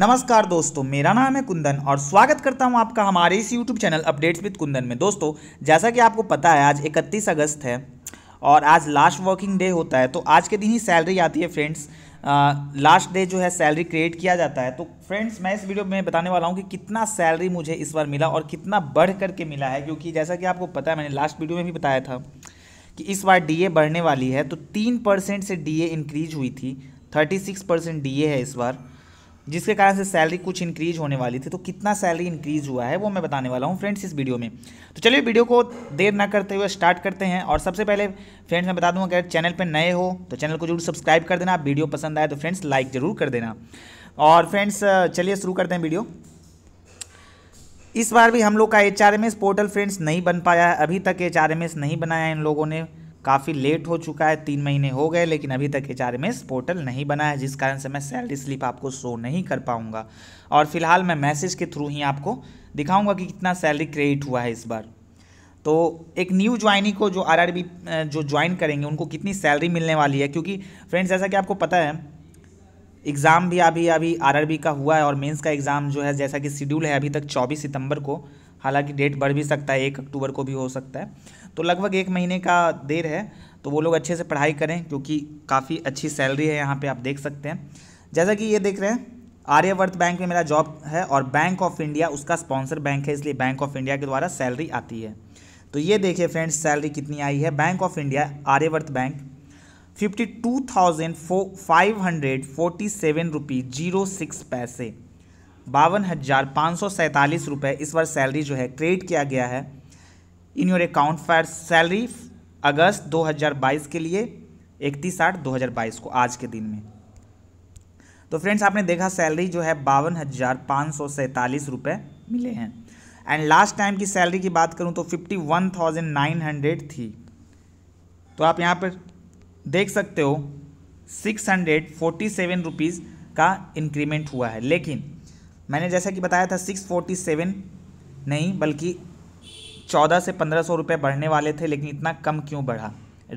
नमस्कार दोस्तों मेरा नाम है कुंदन और स्वागत करता हूं आपका हमारे इस YouTube channel updates with Kundan में दोस्तों जैसा कि आपको पता है आज 31 अगस्त है और आज लास्ट वर्किंग डे होता है तो आज के दिन ही सैलरी आती है फ्रेंड्स लास्ट डे जो है सैलरी क्रिएट किया जाता है तो फ्रेंड्स मैं इस वीडियो में बताने वाला हूँ कि कितना सैलरी मुझे इस बार मिला और कितना बढ़ करके मिला है क्योंकि जैसा कि आपको पता है मैंने लास्ट वीडियो में भी बताया था कि इस बार डी बढ़ने वाली है तो तीन परसेंट से डी इंक्रीज हुई थी थर्टी सिक्स परसेंट है इस बार जिसके कारण से सैलरी कुछ इंक्रीज होने वाली थी तो कितना सैलरी इंक्रीज हुआ है वो मैं बताने वाला हूँ फ्रेंड्स इस वीडियो में तो चलिए वीडियो को देर ना करते हुए स्टार्ट करते हैं और सबसे पहले फ्रेंड्स मैं बता दूँ अगर चैनल पर नए हो तो चैनल को जरूर सब्सक्राइब कर देना वीडियो पसंद आए तो फ्रेंड्स लाइक ज़रूर कर देना और फ्रेंड्स चलिए शुरू करते हैं वीडियो इस बार भी हम लोग का एच पोर्टल फ्रेंड्स नहीं बन पाया है अभी तक एच नहीं बनाया इन लोगों ने काफ़ी लेट हो चुका है तीन महीने हो गए लेकिन अभी तक एच आर पोर्टल नहीं बना है जिस कारण से मैं सैलरी स्लिप आपको शो नहीं कर पाऊँगा और फिलहाल मैं मैसेज के थ्रू ही आपको दिखाऊँगा कि कितना सैलरी क्रेडिट हुआ है इस बार तो एक न्यू ज्वाइनिंग को जो आरआरबी जो ज्वाइन करेंगे उनको कितनी सैलरी मिलने वाली है क्योंकि फ्रेंड्स जैसा कि आपको पता है एग्ज़ाम भी अभी अभी आरआरबी का हुआ है और मेंस का एग्ज़ाम जो है जैसा कि शेड्यूल है अभी तक 24 सितंबर को हालांकि डेट बढ़ भी सकता है एक अक्टूबर को भी हो सकता है तो लगभग एक महीने का देर है तो वो लोग अच्छे से पढ़ाई करें क्योंकि काफ़ी अच्छी सैलरी है यहाँ पर आप देख सकते हैं जैसा कि ये देख रहे हैं आर्यवर्त बैंक में मेरा जॉब है और बैंक ऑफ इंडिया उसका स्पॉन्सर बैंक है इसलिए बैंक ऑफ इंडिया के द्वारा सैलरी आती है तो ये देखिए फ्रेंड्स सैलरी कितनी आई है Bank of India Aryavart bank fifty two thousand five hundred forty seven rupees zero six पैसे बावन हज़ार पाँच सौ सैंतालीस रुपये इस बार सैलरी जो है क्रेडिट किया गया है in your account for salary August 2022 के लिए इकतीस आठ 2022 को आज के दिन में तो फ्रेंड्स आपने देखा सैलरी जो है बावन हज़ार पाँच सौ सैंतालीस रुपये मिले हैं एंड लास्ट टाइम की सैलरी की बात करूं तो fifty one thousand nine hundred थी तो आप यहां पर देख सकते हो six hundred forty seven rupees का इंक्रीमेंट हुआ है लेकिन मैंने जैसा कि बताया था सिक्स फोर्टी सेवन नहीं बल्कि चौदह से पंद्रह सौ रुपये बढ़ने वाले थे लेकिन इतना कम क्यों बढ़ा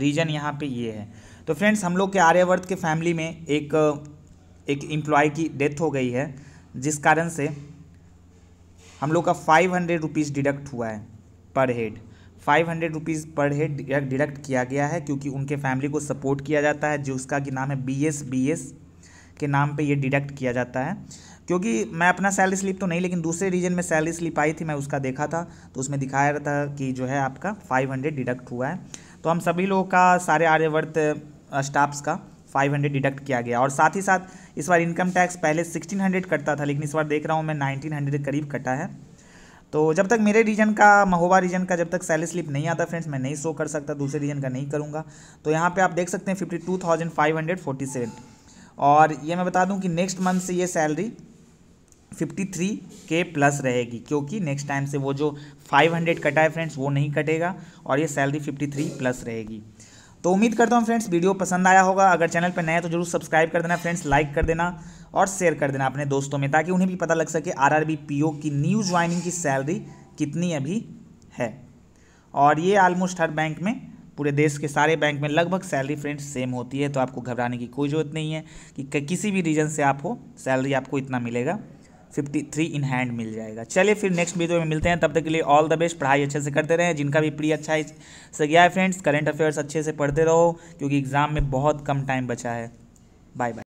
रीज़न यहाँ पे ये है तो फ्रेंड्स हम लोग के आर्यवर्त के फैमिली में एक एक एम्प्लॉय की डेथ हो गई है जिस कारण से हम लोग का फाइव हंड्रेड रुपीज़ डिडक्ट हुआ है per head five hundred rupees per head deduct किया गया है क्योंकि उनके फैमिली को सपोर्ट किया जाता है जो उसका कि नाम है बी एस बी एस के नाम पे ये डिडक्ट किया जाता है क्योंकि मैं अपना सैलरी स्लिप तो नहीं लेकिन दूसरे रीजन में सैलरी स्लिप आई थी मैं उसका देखा था तो उसमें दिखाया था कि जो है आपका फाइव हंड्रेड डिडक्ट हुआ है तो हम सभी लोगों का सारे आर्यवर्त स्टाफ्स का फाइव हंड्रेड डिडक्ट किया गया और साथ ही साथ इस बार इनकम टैक्स पहले सिक्सटीन हंड्रेड कटता था लेकिन इस बार देख रहा हूँ मैं नाइनटीन हंड्रेड करीब कटा है तो जब तक मेरे रीजन का महोबा रीजन का जब तक सैलरी स्लिप नहीं आता फ्रेंड्स मैं नहीं शो कर सकता दूसरे रीजन का नहीं करूँगा तो यहाँ पे आप देख सकते हैं fifty two thousand five hundred forty seven और ये मैं बता दूं कि नेक्स्ट मंथ से ये सैलरी 53 के प्लस रहेगी क्योंकि नेक्स्ट टाइम से वो जो 500 कटा है फ्रेंड्स वो नहीं कटेगा और ये सैलरी 53 प्लस रहेगी तो उम्मीद करता हूँ फ्रेंड्स वीडियो पसंद आया होगा अगर चैनल पर नया तो जरूर सब्सक्राइब कर देना फ्रेंड्स लाइक कर देना और शेयर कर देना अपने दोस्तों में ताकि उन्हें भी पता लग सके आर आर की न्यू ज्वाइनिंग की सैलरी कितनी अभी है और ये आलमोस्ट हर बैंक में पूरे देश के सारे बैंक में लगभग सैलरी फ्रेंड्स सेम होती है तो आपको घबराने की कोई ज़रूरत नहीं है कि किसी भी रीजन से आप हो सैलरी आपको इतना मिलेगा फिफ्टी थ्री इन हैंड मिल जाएगा चलिए फिर नेक्स्ट वीडियो में मिलते हैं तब तक के लिए ऑल द बेस्ट पढ़ाई अच्छे से करते रहें जिनका भी प्री अच्छा से गया है फ्रेंड्स करेंट अफेयर्स अच्छे से पढ़ते रहो क्योंकि एग्ज़ाम में बहुत कम टाइम बचा है बाय बाय